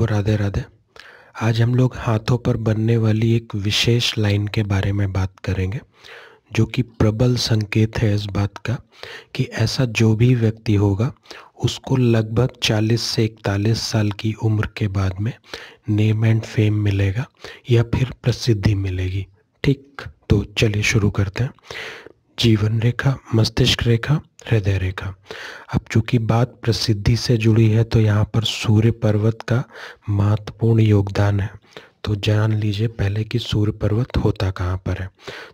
सबको राधे राधे आज हम लोग हाथों पर बनने वाली एक विशेष लाइन के बारे में बात करेंगे जो कि प्रबल संकेत है इस बात का कि ऐसा जो भी व्यक्ति होगा उसको लगभग 40 से 41 साल की उम्र के बाद में नेम एंड फेम मिलेगा या फिर प्रसिद्धि मिलेगी ठीक तो चलिए शुरू करते हैं जीवन रेखा मस्तिष्क रेखा हृदय रेखा अब चूंकि बात प्रसिद्धि से जुड़ी है तो यहाँ पर सूर्य पर्वत का महत्वपूर्ण योगदान है तो जान लीजिए पहले कि सूर्य पर्वत होता कहाँ पर है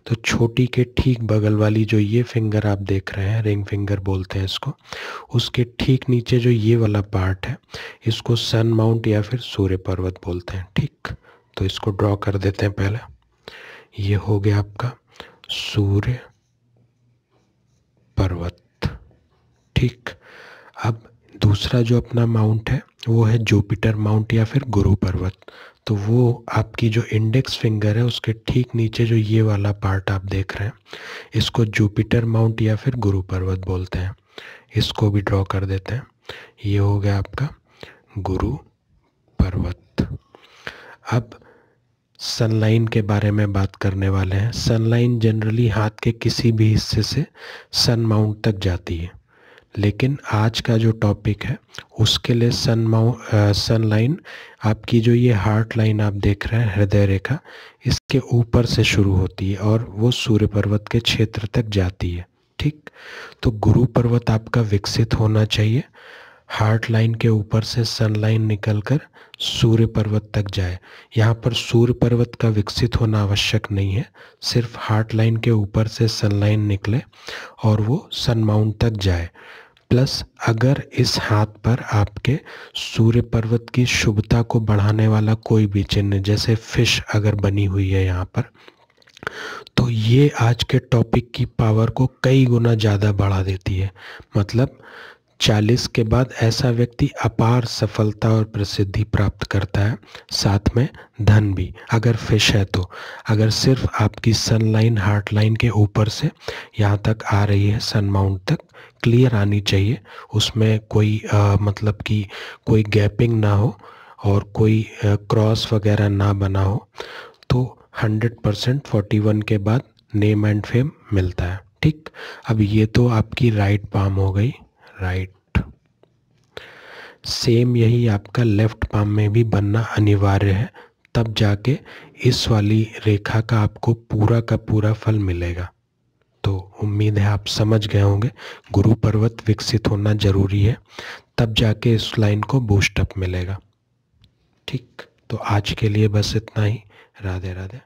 तो छोटी के ठीक बगल वाली जो ये फिंगर आप देख रहे हैं रिंग फिंगर बोलते हैं इसको उसके ठीक नीचे जो ये वाला पार्ट है इसको सन माउंट या फिर सूर्य पर्वत बोलते हैं ठीक तो इसको ड्रॉ कर देते हैं पहले ये हो गया आपका सूर्य पर्वत ठीक अब दूसरा जो अपना माउंट है वो है जुपिटर माउंट या फिर गुरु पर्वत तो वो आपकी जो इंडेक्स फिंगर है उसके ठीक नीचे जो ये वाला पार्ट आप देख रहे हैं इसको जुपिटर माउंट या फिर गुरु पर्वत बोलते हैं इसको भी ड्रॉ कर देते हैं ये हो गया आपका गुरु पर्वत अब सनलाइन के बारे में बात करने वाले हैं सनलाइन जनरली हाथ के किसी भी हिस्से से सन माउंट तक जाती है लेकिन आज का जो टॉपिक है उसके लिए सन माउ सन लाइन आपकी जो ये हार्ट लाइन आप देख रहे हैं हृदय रेखा इसके ऊपर से शुरू होती है और वो सूर्य पर्वत के क्षेत्र तक जाती है ठीक तो गुरु पर्वत आपका विकसित होना चाहिए हार्ट लाइन के ऊपर से सन लाइन कर सूर्य पर्वत तक जाए यहाँ पर सूर्य पर्वत का विकसित होना आवश्यक नहीं है सिर्फ हार्ट लाइन के ऊपर से सन लाइन निकले और वो सन माउंट तक जाए प्लस अगर इस हाथ पर आपके सूर्य पर्वत की शुभता को बढ़ाने वाला कोई भी चिन्ह जैसे फिश अगर बनी हुई है यहाँ पर तो ये आज के टॉपिक की पावर को कई गुना ज़्यादा बढ़ा देती है मतलब चालीस के बाद ऐसा व्यक्ति अपार सफलता और प्रसिद्धि प्राप्त करता है साथ में धन भी अगर फिश है तो अगर सिर्फ आपकी सन लाइन हार्ट लाइन के ऊपर से यहाँ तक आ रही है सन माउंट तक क्लियर आनी चाहिए उसमें कोई आ, मतलब कि कोई गैपिंग ना हो और कोई क्रॉस वगैरह ना बना हो तो 100 परसेंट फोर्टी के बाद नेम एंड फेम मिलता है ठीक अब ये तो आपकी राइट पाम हो गई राइट सेम यही आपका लेफ्ट पाम में भी बनना अनिवार्य है तब जाके इस वाली रेखा का आपको पूरा का पूरा फल मिलेगा तो उम्मीद है आप समझ गए होंगे गुरु पर्वत विकसित होना ज़रूरी है तब जाके इस लाइन को बूस्टअप मिलेगा ठीक तो आज के लिए बस इतना ही राधे राधे